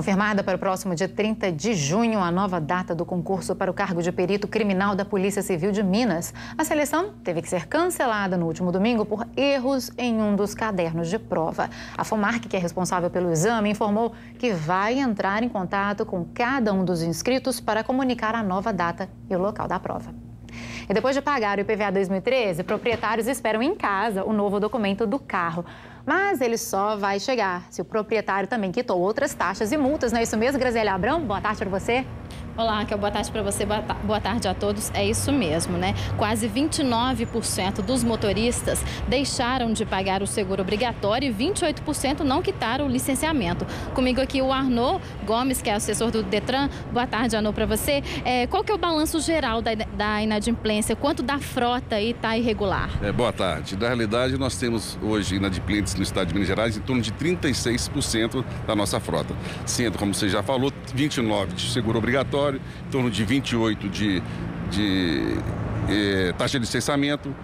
Confirmada para o próximo dia 30 de junho, a nova data do concurso para o cargo de perito criminal da Polícia Civil de Minas. A seleção teve que ser cancelada no último domingo por erros em um dos cadernos de prova. A FOMARC, que é responsável pelo exame, informou que vai entrar em contato com cada um dos inscritos para comunicar a nova data e o local da prova. E depois de pagar o IPVA 2013, proprietários esperam em casa o novo documento do carro mas ele só vai chegar se o proprietário também quitou outras taxas e multas, não é isso mesmo, Graziela Abrão? Boa tarde para você. Olá, que boa tarde para você, boa tarde a todos. É isso mesmo, né? Quase 29% dos motoristas deixaram de pagar o seguro obrigatório e 28% não quitaram o licenciamento. Comigo aqui o Arnô Gomes, que é assessor do Detran. Boa tarde, Arnô, para você. É, qual que é o balanço geral da, da inadimplência? Quanto da frota aí está irregular? É, boa tarde. Na realidade, nós temos hoje inadimplentes no estado de Minas Gerais, em torno de 36% da nossa frota. Sendo, como você já falou, 29% de seguro obrigatório, em torno de 28% de, de eh, taxa de licenciamento,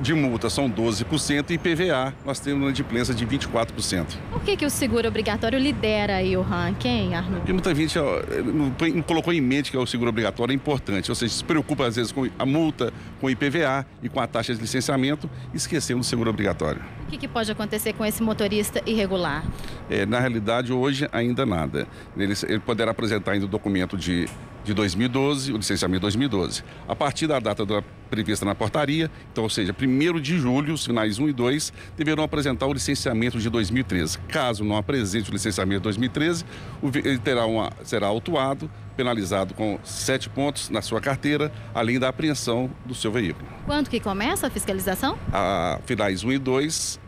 de multa são 12% e PVA nós temos uma inadimplência de 24%. Por que, que o seguro obrigatório lidera aí o ranking, Arnaldo? Porque muita gente não colocou em mente que o seguro obrigatório é importante, ou seja, se preocupa às vezes com a multa, com o IPVA e com a taxa de licenciamento, esquecendo do seguro obrigatório. O que, que pode acontecer com esse motorista irregular? É, na realidade, hoje ainda nada. Ele, ele poderá apresentar ainda o documento de de 2012, o licenciamento de 2012. A partir da data da, prevista na portaria, então, ou seja, 1 de julho, os finais 1 e 2, deverão apresentar o licenciamento de 2013. Caso não apresente o licenciamento de 2013, o, ele terá uma, será autuado, penalizado com sete pontos na sua carteira, além da apreensão do seu veículo. Quando que começa a fiscalização? A finais 1 e 2,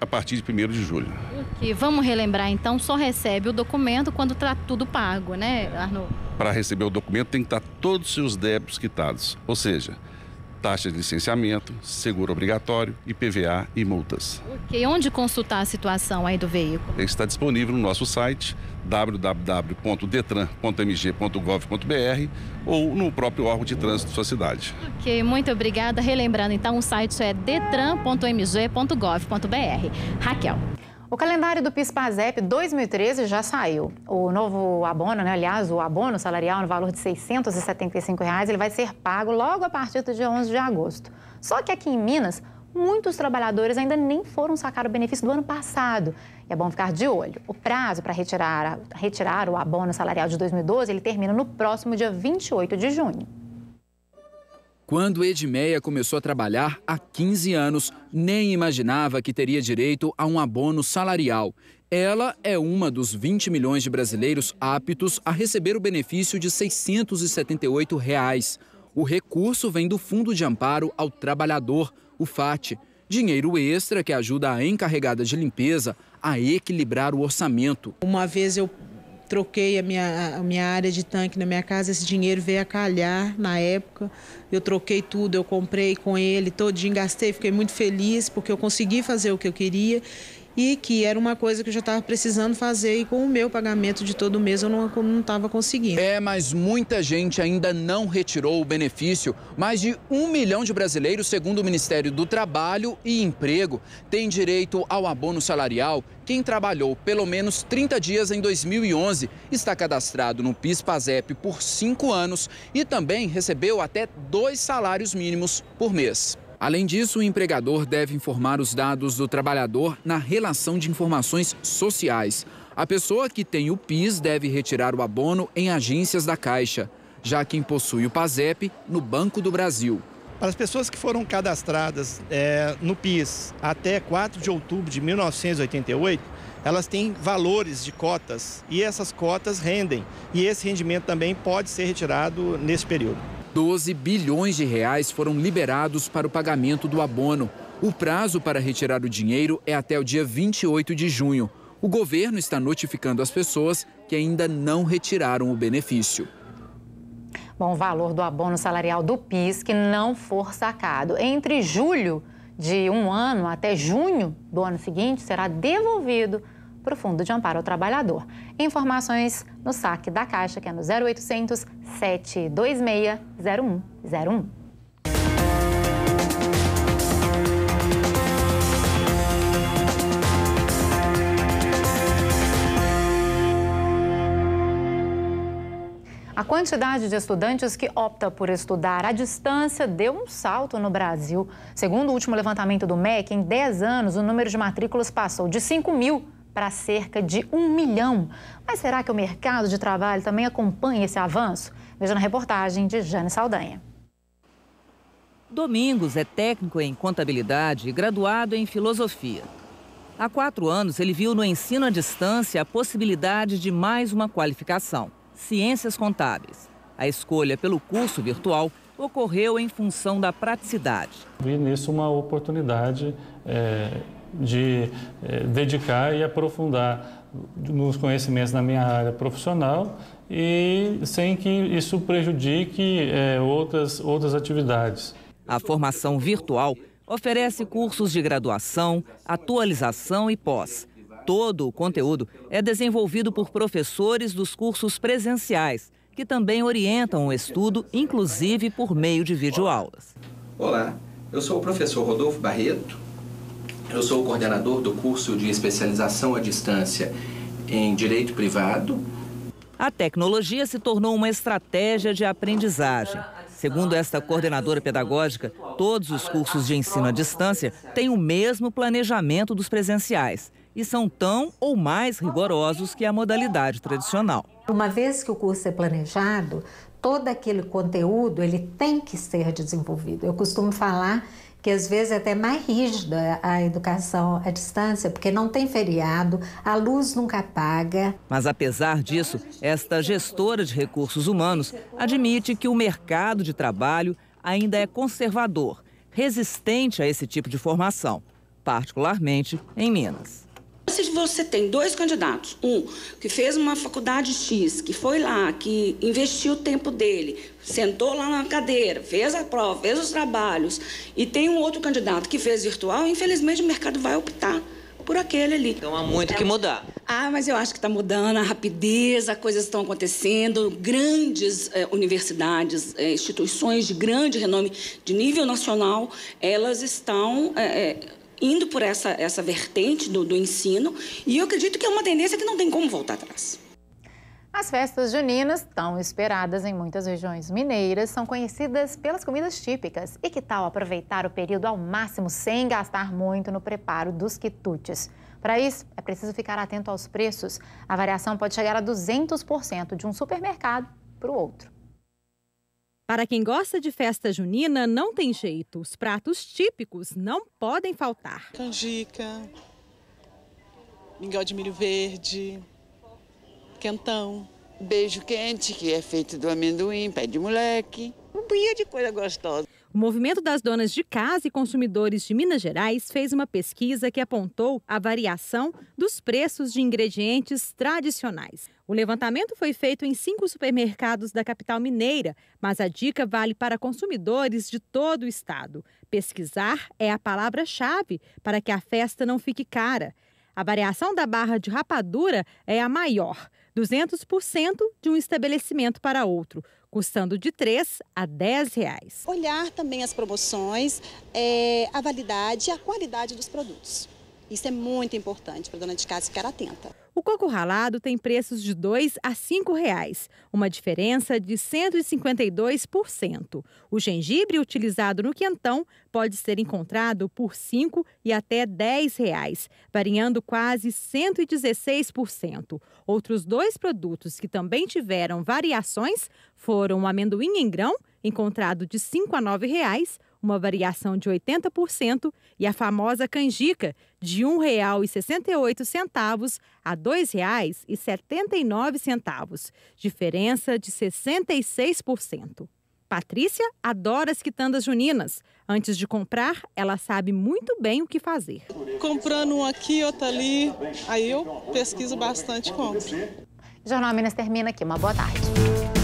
a partir de 1 de julho. Que vamos relembrar então, só recebe o documento quando está tudo pago, né, Arnoldo? Para receber o documento tem que estar tá todos os seus débitos quitados. Ou seja, taxa de licenciamento, seguro obrigatório, IPVA e multas. onde consultar a situação aí do veículo? Está disponível no nosso site www.detran.mg.gov.br ou no próprio órgão de trânsito da sua cidade. Ok, muito obrigada. Relembrando, então, o site é detran.mg.gov.br. Raquel. O calendário do PIS-PASEP 2013 já saiu. O novo abono, né, aliás, o abono salarial no valor de R$ 675, reais, ele vai ser pago logo a partir do dia 11 de agosto. Só que aqui em Minas, muitos trabalhadores ainda nem foram sacar o benefício do ano passado. E é bom ficar de olho. O prazo para retirar, retirar o abono salarial de 2012, ele termina no próximo dia 28 de junho. Quando Edmeia começou a trabalhar há 15 anos, nem imaginava que teria direito a um abono salarial. Ela é uma dos 20 milhões de brasileiros aptos a receber o benefício de R$ 678. Reais. O recurso vem do Fundo de Amparo ao Trabalhador, o FAT, dinheiro extra que ajuda a encarregada de limpeza a equilibrar o orçamento. Uma vez eu troquei a minha, a minha área de tanque na minha casa, esse dinheiro veio a calhar na época. Eu troquei tudo, eu comprei com ele todinho, gastei, fiquei muito feliz porque eu consegui fazer o que eu queria e que era uma coisa que eu já estava precisando fazer e com o meu pagamento de todo mês eu não estava conseguindo. É, mas muita gente ainda não retirou o benefício. Mais de um milhão de brasileiros, segundo o Ministério do Trabalho e Emprego, tem direito ao abono salarial quem trabalhou pelo menos 30 dias em 2011, está cadastrado no PIS-PASEP por cinco anos e também recebeu até dois salários mínimos por mês. Além disso, o empregador deve informar os dados do trabalhador na relação de informações sociais. A pessoa que tem o PIS deve retirar o abono em agências da Caixa, já quem possui o PASEP no Banco do Brasil. Para as pessoas que foram cadastradas é, no PIS até 4 de outubro de 1988, elas têm valores de cotas e essas cotas rendem. E esse rendimento também pode ser retirado nesse período. 12 bilhões de reais foram liberados para o pagamento do abono. O prazo para retirar o dinheiro é até o dia 28 de junho. O governo está notificando as pessoas que ainda não retiraram o benefício. Bom, o valor do abono salarial do PIS que não for sacado entre julho de um ano até junho do ano seguinte será devolvido para o Fundo de Amparo ao Trabalhador. Informações no saque da Caixa, que é no 0800 726 0101. A quantidade de estudantes que opta por estudar à distância deu um salto no Brasil. Segundo o último levantamento do MEC, em 10 anos, o número de matrículas passou de 5 mil para cerca de um milhão. Mas será que o mercado de trabalho também acompanha esse avanço? Veja na reportagem de Jane Saldanha. Domingos é técnico em contabilidade e graduado em filosofia. Há quatro anos, ele viu no ensino à distância a possibilidade de mais uma qualificação: ciências contábeis. A escolha pelo curso virtual ocorreu em função da praticidade. Vi nisso uma oportunidade é, de eh, dedicar e aprofundar nos conhecimentos na minha área profissional e sem que isso prejudique eh, outras, outras atividades. A formação virtual oferece cursos de graduação, atualização e pós. Todo o conteúdo é desenvolvido por professores dos cursos presenciais, que também orientam o estudo, inclusive por meio de videoaulas. Olá, eu sou o professor Rodolfo Barreto, eu sou o coordenador do curso de especialização à distância em Direito Privado. A tecnologia se tornou uma estratégia de aprendizagem. Segundo esta coordenadora pedagógica, todos os cursos de ensino à distância têm o mesmo planejamento dos presenciais e são tão ou mais rigorosos que a modalidade tradicional. Uma vez que o curso é planejado, todo aquele conteúdo ele tem que ser desenvolvido. Eu costumo falar que às vezes é até mais rígida a educação à distância, porque não tem feriado, a luz nunca paga. Mas apesar disso, esta gestora de recursos humanos admite que o mercado de trabalho ainda é conservador, resistente a esse tipo de formação, particularmente em Minas se você tem dois candidatos, um que fez uma faculdade X, que foi lá, que investiu o tempo dele, sentou lá na cadeira, fez a prova, fez os trabalhos, e tem um outro candidato que fez virtual, infelizmente o mercado vai optar por aquele ali. Então há muito que mudar. Ah, mas eu acho que está mudando a rapidez, as coisas estão acontecendo. Grandes eh, universidades, eh, instituições de grande renome, de nível nacional, elas estão eh, eh indo por essa, essa vertente do, do ensino e eu acredito que é uma tendência que não tem como voltar atrás. As festas juninas, tão esperadas em muitas regiões mineiras, são conhecidas pelas comidas típicas. E que tal aproveitar o período ao máximo sem gastar muito no preparo dos quitutes? Para isso, é preciso ficar atento aos preços. A variação pode chegar a 200% de um supermercado para o outro. Para quem gosta de festa junina, não tem jeito. Os pratos típicos não podem faltar. Canjica, mingau de milho verde, quentão. Beijo quente, que é feito do amendoim, pé de moleque. Um punhado de coisa gostosa. O Movimento das Donas de Casa e Consumidores de Minas Gerais fez uma pesquisa que apontou a variação dos preços de ingredientes tradicionais. O levantamento foi feito em cinco supermercados da capital mineira, mas a dica vale para consumidores de todo o estado. Pesquisar é a palavra-chave para que a festa não fique cara. A variação da barra de rapadura é a maior, 200% de um estabelecimento para outro, custando de 3 a 10 reais. Olhar também as promoções, é, a validade e a qualidade dos produtos. Isso é muito importante para a dona de casa ficar atenta. O coco ralado tem preços de R$ 2 a R$ reais, uma diferença de 152%. O gengibre utilizado no quentão pode ser encontrado por R$ 5 e até R$ reais, variando quase 116%. Outros dois produtos que também tiveram variações foram o amendoim em grão, encontrado de R$ 5 a R$ reais, uma variação de 80%, e a famosa canjica, de R$ 1,68 a R$ 2,79, diferença de 66%. Patrícia adora as quitandas juninas. Antes de comprar, ela sabe muito bem o que fazer. Comprando um aqui, outro ali, aí eu pesquiso bastante e compro. Jornal Minas termina aqui. Uma boa tarde.